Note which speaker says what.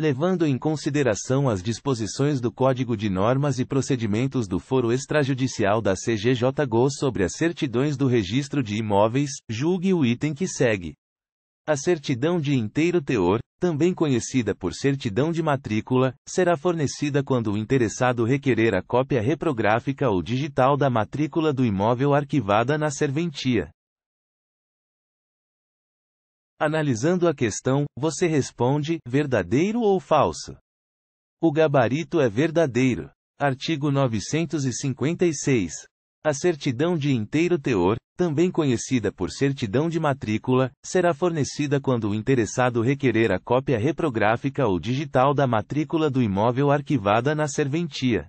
Speaker 1: levando em consideração as disposições do Código de Normas e Procedimentos do Foro Extrajudicial da CGJGO sobre as certidões do registro de imóveis, julgue o item que segue. A certidão de inteiro teor, também conhecida por certidão de matrícula, será fornecida quando o interessado requerer a cópia reprográfica ou digital da matrícula do imóvel arquivada na serventia. Analisando a questão, você responde: verdadeiro ou falso? O gabarito é verdadeiro. Artigo 956. A certidão de inteiro teor, também conhecida por certidão de matrícula, será fornecida quando o interessado requerer a cópia reprográfica ou digital da matrícula do imóvel arquivada na serventia.